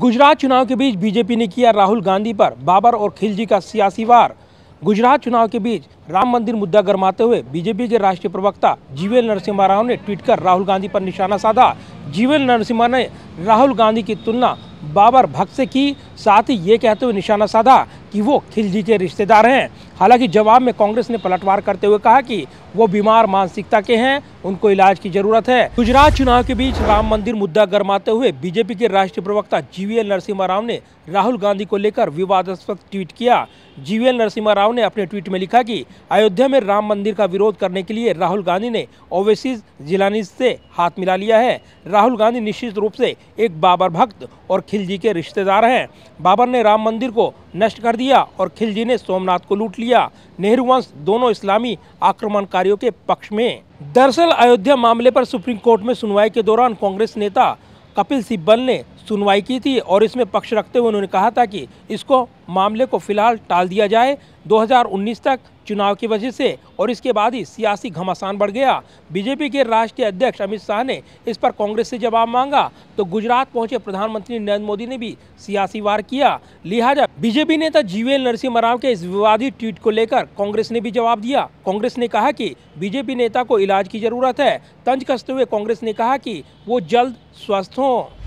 गुजरात चुनाव के बीच बीजेपी ने किया राहुल गांधी पर बाबर और खिलजी का सियासी वार गुजरात चुनाव के बीच राम मंदिर मुद्दा गरमाते हुए बीजेपी के राष्ट्रीय प्रवक्ता जीवेल नरसिम्हा राव ने ट्वीट कर राहुल गांधी पर निशाना साधा जीवेल नरसिम्हा ने राहुल गांधी की तुलना बाबर भक्त से की साथ ही ये कहते हुए निशाना साधा कि वो खिलजी के रिश्तेदार हैं हालांकि जवाब में कांग्रेस ने पलटवार करते हुए कहा कि वो बीमार मानसिकता के हैं उनको इलाज की जरूरत है गुजरात चुनाव के बीच राम मंदिर मुद्दा गरमाते हुए बीजेपी के राष्ट्रीय प्रवक्ता जीवीएल नरसिम्हा राव ने राहुल गांधी को लेकर विवादास्पद ट्वीट किया जीवीएल नरसिम्हा राव ने अपने ट्वीट में लिखा की अयोध्या में राम मंदिर का विरोध करने के लिए राहुल गांधी ने ओवेसी जिलानी से हाथ मिला लिया है राहुल गांधी निश्चित रूप से एक बाबर भक्त और खिलजी के रिश्तेदार हैं बाबर ने राम मंदिर को नष्ट कर दिया और खिलजी ने सोमनाथ को लूट लिया नेहरू वंश दोनों इस्लामी आक्रमणकारियों के पक्ष में दरअसल अयोध्या मामले पर सुप्रीम कोर्ट में सुनवाई के दौरान कांग्रेस नेता कपिल सिब्बल ने सुनवाई की थी और इसमें पक्ष रखते हुए उन्होंने कहा था कि इसको मामले को फिलहाल टाल दिया जाए 2019 तक चुनाव की वजह से और इसके बाद ही सियासी घमासान बढ़ गया बीजेपी के राष्ट्रीय अध्यक्ष अमित शाह ने इस पर कांग्रेस से जवाब मांगा तो गुजरात पहुंचे प्रधानमंत्री नरेंद्र मोदी ने भी सियासी वार किया लिहाजा बीजेपी नेता जीवेल नरसिंह राव के इस विवादित ट्वीट को लेकर कांग्रेस ने भी जवाब दिया कांग्रेस ने कहा की बीजेपी नेता को इलाज की जरूरत है तंज कसते हुए कांग्रेस ने कहा की वो जल्द स्वस्थ हों